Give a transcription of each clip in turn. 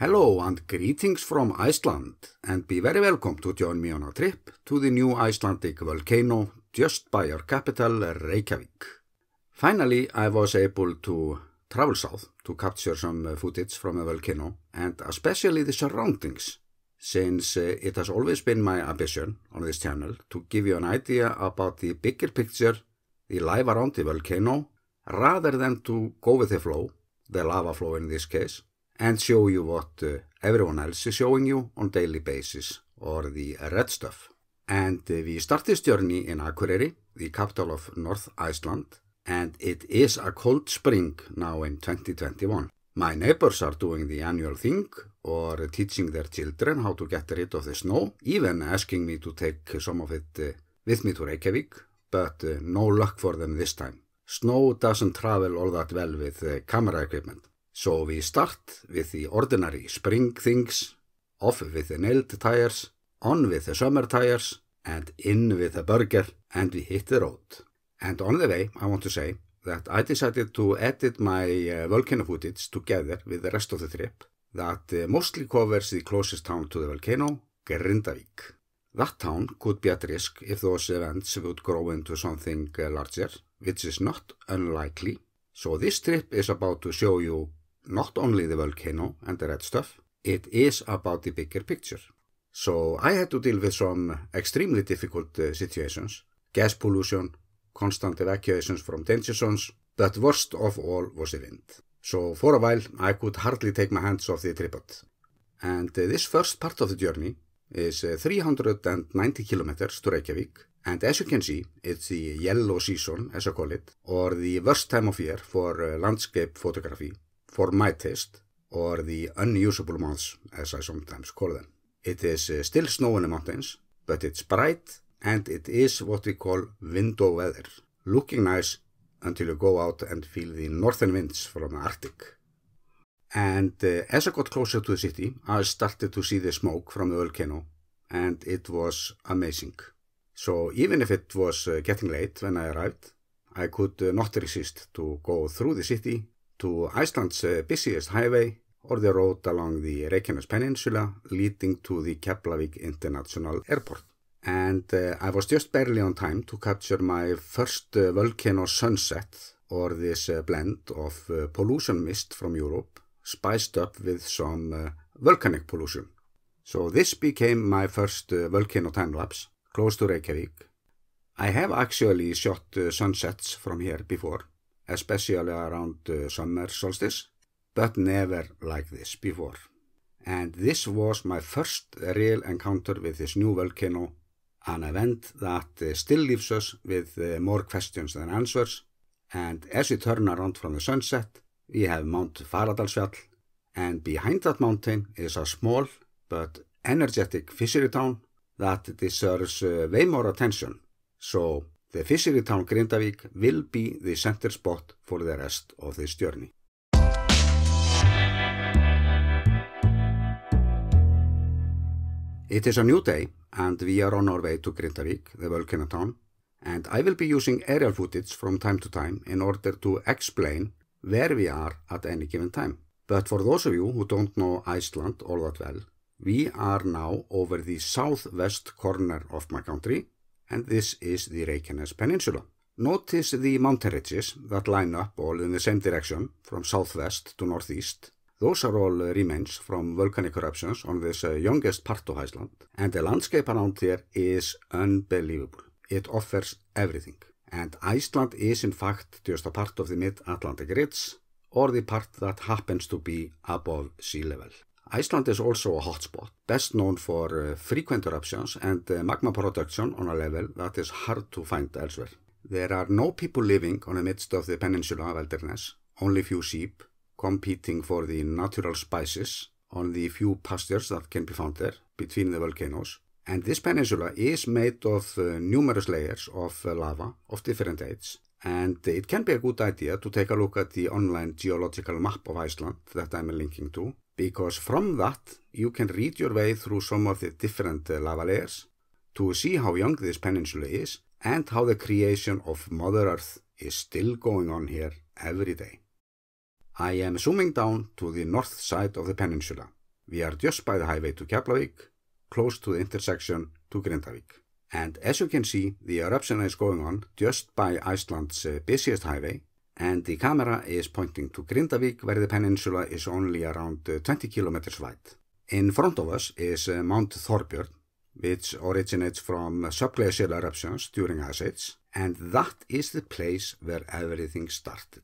Hello and greetings from Iceland and be very welcome to join me on a trip to the new Icelandic volcano just by our capital Reykjavík. Finally I was able to travel south to capture some footage from a volcano and especially the surroundings since uh, it has always been my ambition on this channel to give you an idea about the bigger picture, the life around the volcano rather than to go with the flow, the lava flow in this case and show you what uh, everyone else is showing you on daily basis or the red stuff. And uh, we start this journey in Akureyri, the capital of North Iceland, and it is a cold spring now in 2021. My neighbors are doing the annual thing or teaching their children how to get rid of the snow, even asking me to take some of it uh, with me to Reykjavík, but uh, no luck for them this time. Snow doesn't travel all that well with uh, camera equipment. So we start with the ordinary spring things, off with the nailed tires, on with the summer tires, and in with the burger, and we hit the road. And on the way, I want to say that I decided to edit my uh, volcano footage together with the rest of the trip that uh, mostly covers the closest town to the volcano, Grindavík. That town could be at risk if those events would grow into something uh, larger, which is not unlikely. So this trip is about to show you not only the volcano and the red stuff, it is about the bigger picture. So I had to deal with some extremely difficult uh, situations, gas pollution, constant evacuations from danger zones, but worst of all was the wind. So for a while I could hardly take my hands off the tripod. And uh, this first part of the journey is uh, 390 kilometers to Reykjavík and as you can see it's the yellow season as I call it or the worst time of year for uh, landscape photography for my taste, or the unusable mountains, as I sometimes call them. It is uh, still snow in the mountains, but it's bright and it is what we call window weather, looking nice until you go out and feel the northern winds from the Arctic. And uh, as I got closer to the city, I started to see the smoke from the volcano and it was amazing. So even if it was uh, getting late when I arrived, I could uh, not resist to go through the city to Iceland's eh, busiest highway or the road along the Reykjanes Peninsula leading to the Keflavik International Airport. And uh, I was just barely on time to capture my first uh, volcano sunset or this uh, blend of pollution mist from Europe spiced up with some volcanic pollution. So this became my first volcano time lapse close to Reykjavík. I have actually shot sunsets from here before especially around uh, summer solstice, but never like this before. And this was my first real encounter with this new volcano, an event that uh, still leaves us with uh, more questions than answers, and as we turn around from the sunset, we have Mount Faradalsfjall, and behind that mountain is a small but energetic fishery town that deserves uh, way more attention, so The fishery town Grindavík will be the center spot for the rest of this journey. It is a new day and we are on our way to Grindavík, the volcano town, and I will be using aerial footage from time to time in order to explain where we are at any given time. But for those of you who don't know Iceland all that well, we are now over the southwest corner of my country and this is the Reykjanes Peninsula. Notice the mountain ridges that line up all in the same direction from southwest to northeast. Those are all remains from volcanic eruptions on this uh, youngest part of Iceland and the landscape around here is unbelievable. It offers everything and Iceland is in fact just a part of the mid-Atlantic ridge or the part that happens to be above sea level. Iceland is also a hotspot, best known for uh, frequent eruptions and uh, magma production on a level that is hard to find elsewhere. There are no people living on the midst of the peninsula wilderness, only few sheep competing for the natural spices on the few pastures that can be found there between the volcanoes. And this peninsula is made of uh, numerous layers of uh, lava of different ages and it can be a good idea to take a look at the online geological map of Iceland that I'm linking to because from that you can read your way through some of the different uh, lava layers to see how young this peninsula is and how the creation of Mother Earth is still going on here every day. I am zooming down to the north side of the peninsula. We are just by the highway to Keflavík, close to the intersection to Grindavík. And as you can see, the eruption is going on just by Iceland's uh, busiest highway and the camera is pointing to Grindavik where the peninsula is only around 20 uh, kilometers wide. In front of us is uh, Mount Thorbjörn which originates from subglacial eruptions during ice age and that is the place where everything started.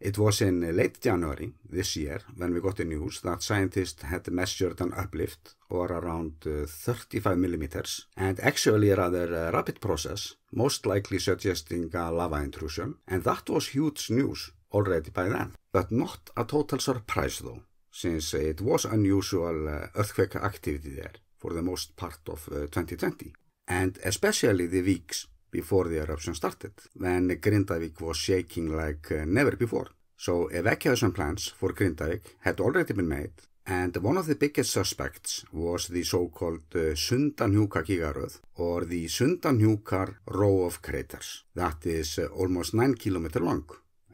It was in late January this year when we got the news that scientists had measured an uplift or around 35 uh, millimeters and actually a rather uh, rapid process, most likely suggesting a lava intrusion, and that was huge news already by then. But not a total surprise though, since it was unusual uh, earthquake activity there for the most part of 2020, and especially the weeks before the eruption started, when Grindavik was shaking like uh, never before. So evacuation plans for Grindavik had already been made and one of the biggest suspects was the so-called uh, Sundanjúkar Gigaröð or the Sundanjúkar row of craters. That is uh, almost 9 km long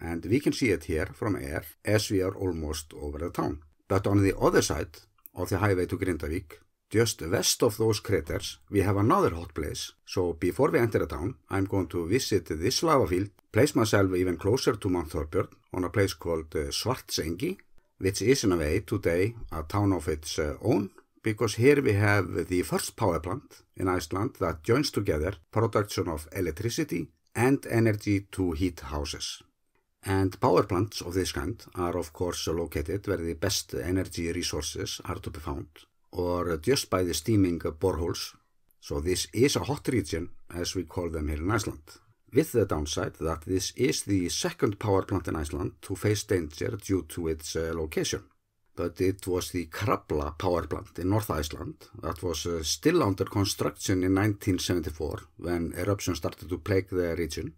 and we can see it here from air as we are almost over the town. But on the other side of the highway to Grindavik Just west of those craters, we have another hot place, so before we enter the town, I'm going to visit this lava field, place myself even closer to Mount Thorbjörn on a place called uh, Svartsengi, which is in a way today a town of its uh, own, because here we have the first power plant in Iceland that joins together production of electricity and energy to heat houses. And power plants of this kind are of course located where the best energy resources are to be found, or just by the steaming boreholes. So this is a hot region as we call them here in Iceland. With the downside that this is the second power plant in Iceland to face danger due to its uh, location. But it was the Krabla power plant in North Iceland that was uh, still under construction in 1974 when eruption started to plague the region.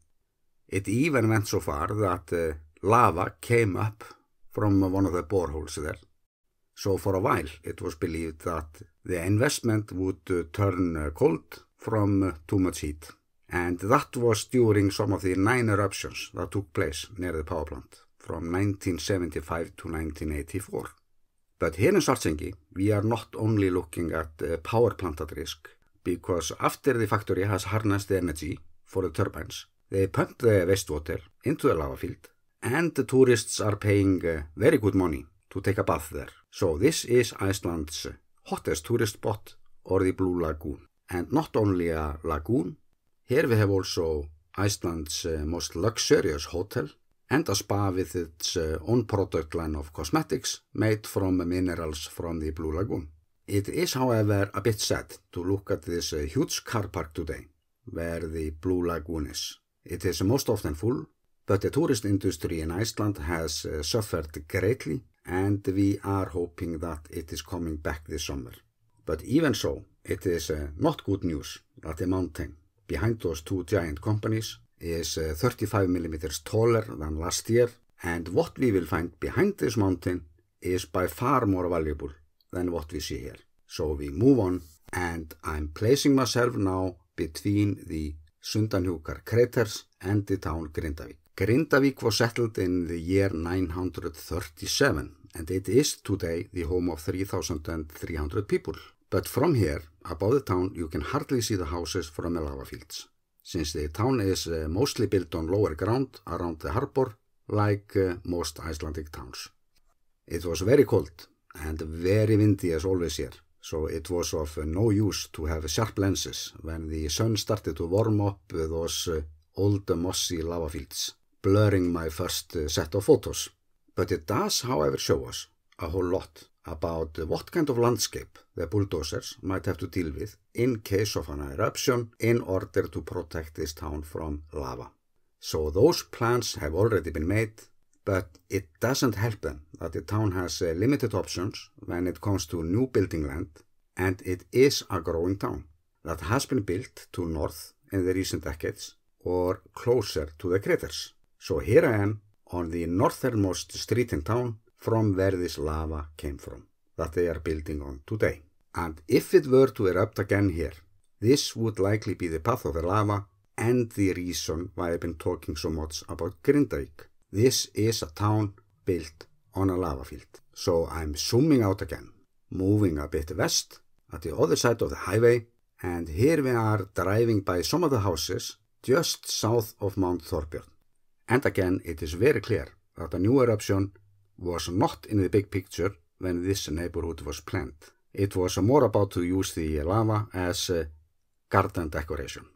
It even went so far that uh, lava came up from one of the boreholes there So for a while it was believed that the investment would turn cold from too much heat. And that was during some of the nine eruptions that took place near the power plant from 1975 to 1984. But here in Sartsengi we are not only looking at power plant at risk because after the factory has harnessed the energy for the turbines they pump the wastewater into the lava field and the tourists are paying uh, very good money to take a bath there. So this is Iceland's hottest tourist spot or the Blue Lagoon. And not only a lagoon, here we have also Iceland's uh, most luxurious hotel and a spa with its uh, own product line of cosmetics made from minerals from the Blue Lagoon. It is however a bit sad to look at this uh, huge car park today where the Blue Lagoon is. It is most often full, but the tourist industry in Iceland has suffered greatly and we are hoping that it is coming back this summer. But even so, it is uh, not good news that the mountain behind those two giant companies is uh, 35 millimeters taller than last year and what we will find behind this mountain is by far more valuable than what we see here. So we move on and I'm placing myself now between the Sundanhúkar craters and the town Grindavík. Grindavík was settled in the year 937 and it is today the home of 3,300 people. But from here, above the town, you can hardly see the houses from the lava fields. Since the town is uh, mostly built on lower ground around the harbour, like uh, most Icelandic towns. It was very cold and very windy as always here, so it was of uh, no use to have sharp lenses when the sun started to warm up those uh, old mossy lava fields. blurring my first uh, set of photos. But it does, however, show us a whole lot about what kind of landscape the bulldozers might have to deal with in case of an eruption in order to protect this town from lava. So those plans have already been made, but it doesn't help them that the town has uh, limited options when it comes to new building land, and it is a growing town that has been built to north in the recent decades or closer to the craters. So here I am on the northernmost street in town from where this lava came from that they are building on today. And if it were to erupt again here, this would likely be the path of the lava and the reason why I've been talking so much about Grindavík. This is a town built on a lava field. So I'm zooming out again, moving a bit west at the other side of the highway and here we are driving by some of the houses just south of Mount Thorbjörn. And again, it is very clear that a new eruption was not in the big picture when this neighborhood was planned. It was more about to use the lava as garden decoration.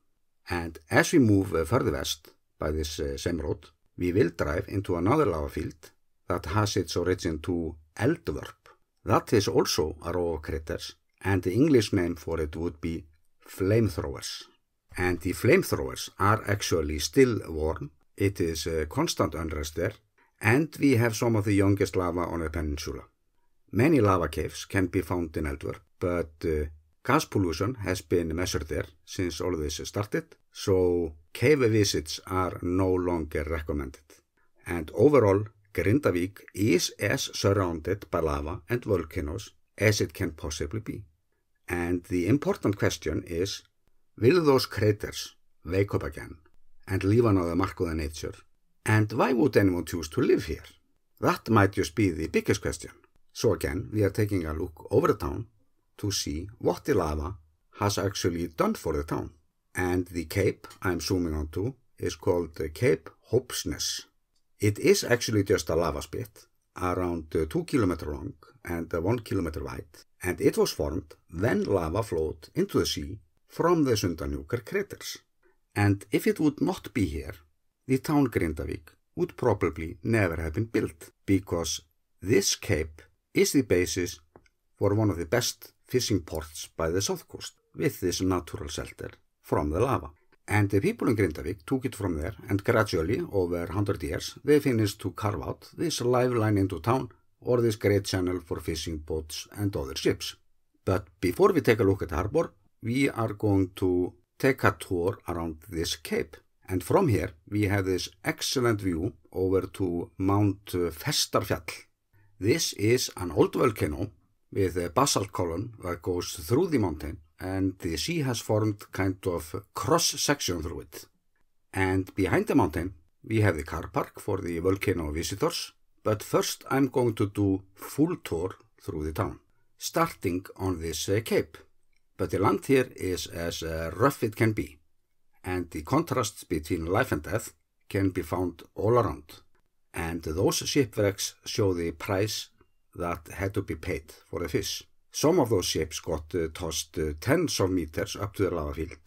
And as we move further west by this uh, same road, we will drive into another lava field that has its origin to Eldvörp. That is also a row of craters and the English name for it would be flamethrowers. And the flamethrowers are actually still warm it is a constant unrest there, and we have some of the youngest lava on the peninsula. Many lava caves can be found in Eldvar, but uh, gas pollution has been measured there since all this started, so cave visits are no longer recommended. And overall, Grindavík is as surrounded by lava and volcanoes as it can possibly be. And the important question is, will those craters wake up again? and leave another mark on the nature. And why would anyone choose to live here? That might just be the biggest question. So again, we are taking a look over the town to see what the lava has actually done for the town. And the cape I'm zooming onto is called the Cape Hopesness. It is actually just a lava spit, around 2 uh, km long and 1 uh, km wide, and it was formed when lava flowed into the sea from the Sundanjúkar craters. and if it would not be here, the town Grindavik would probably never have been built, because this cape is the basis for one of the best fishing ports by the south coast, with this natural shelter from the lava. And the people in Grindavik took it from there, and gradually, over 100 years, they finished to carve out this lifeline into town, or this great channel for fishing boats and other ships. But before we take a look at the harbour, we are going to Tekator around this cape. And from here we have this excellent view over to Mount Festarfjall. This is an old volcano with a basalt column that goes through the mountain and the sea has formed kind of cross-section through it. And behind the mountain we have the car park for the volcano visitors. But first I'm going to do full tour through the town, starting on this uh, cape. But the land here is as uh, rough it can be and the contrast between life and death can be found all around and those shipwrecks show the price that had to be paid for the fish. Some of those ships got uh, tossed uh, tens of meters up to the lava field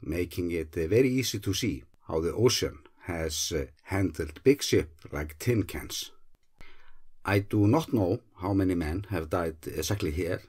making it very easy to see how the ocean has handled big ships like tin cans. I do not know how many men have died exactly here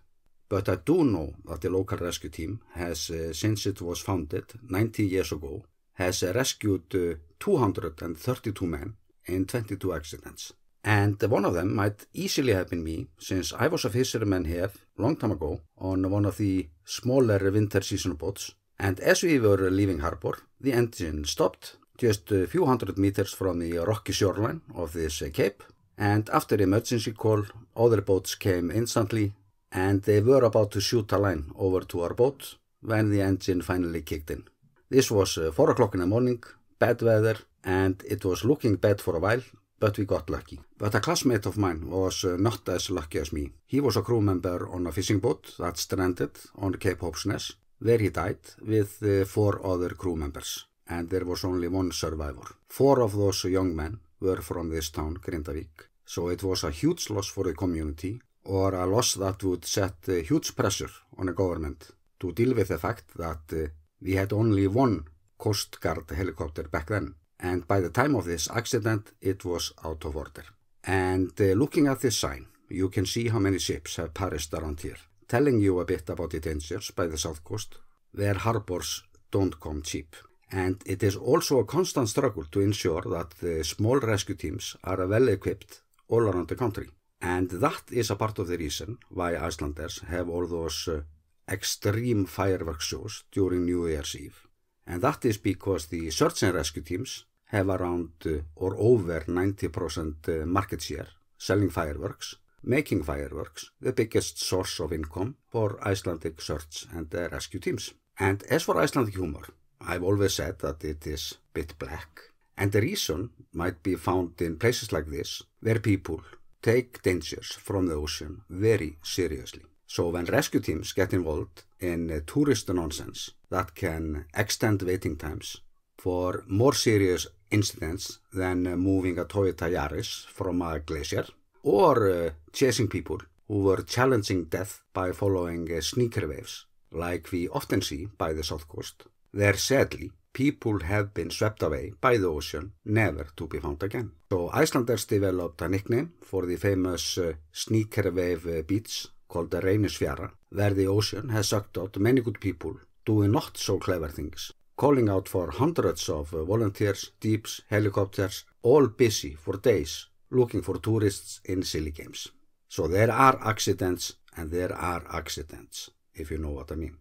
But I do know that the local rescue team has, uh, since it was founded 90 years ago, has uh, rescued uh, 232 men in 22 accidents. And one of them might easily have been me, since I was a fisherman here long time ago on one of the smaller winter season boats. And as we were leaving harbour, the engine stopped just a few hundred meters from the rocky shoreline of this uh, cape. And after the emergency call, other boats came instantly and they were about to shoot a line over to our boat when the engine finally kicked in. This was 4 uh, o'clock in the morning, bad weather and it was looking bad for a while but we got lucky. But a classmate of mine was uh, not as lucky as me. He was a crew member on a fishing boat that stranded on Cape Hopesness where he died with 4 uh, other crew members and there was only one survivor. 4 of those young men were from this town, Grindavik, so it was a huge loss for the community or a loss that would set uh, huge pressure on the government to deal with the fact that uh, we had only one Coast Guard helicopter back then and by the time of this accident it was out of order. And uh, looking at this sign you can see how many ships have perished around here, telling you a bit about the dangers by the south coast where harbours don't come cheap. And it is also a constant struggle to ensure that the small rescue teams are well equipped all around the country. And that is a part of the reason why Icelanders have all those uh, extreme firework shows during New Year's Eve. And that is because the search and rescue teams have around uh, or over 90% uh, market share selling fireworks, making fireworks the biggest source of income for Icelandic search and uh, rescue teams. And as for Icelandic humor, I've always said that it is a bit black. And the reason might be found in places like this where people take dangers from the ocean very seriously. So when rescue teams get involved in uh, tourist nonsense that can extend waiting times for more serious incidents than uh, moving a Toyota Yaris from a glacier or uh, chasing people who were challenging death by following sneaker waves like we often see by the south coast, there sadly people have been swept away by the ocean, never to be found again. So Icelanders developed a nickname for the famous uh, sneaker wave uh, beach called the Reynisfjara, where the ocean has sucked out many good people doing not so clever things, calling out for hundreds of uh, volunteers, jeeps, helicopters, all busy for days looking for tourists in silly games. So there are accidents and there are accidents, if you know what I mean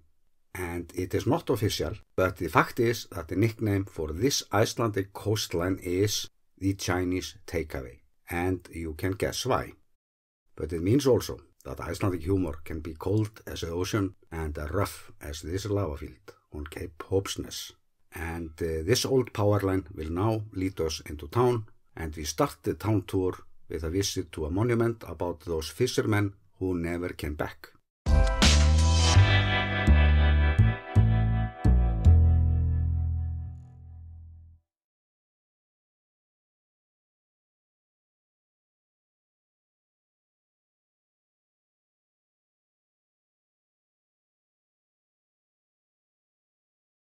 and it is not official, but the fact is that the nickname for this Icelandic coastline is the Chinese takeaway, and you can guess why. But it means also that Icelandic humor can be cold as the ocean and rough as this lava field on Cape Hopesness. And uh, this old power line will now lead us into town, and we start the town tour with a visit to a monument about those fishermen who never came back.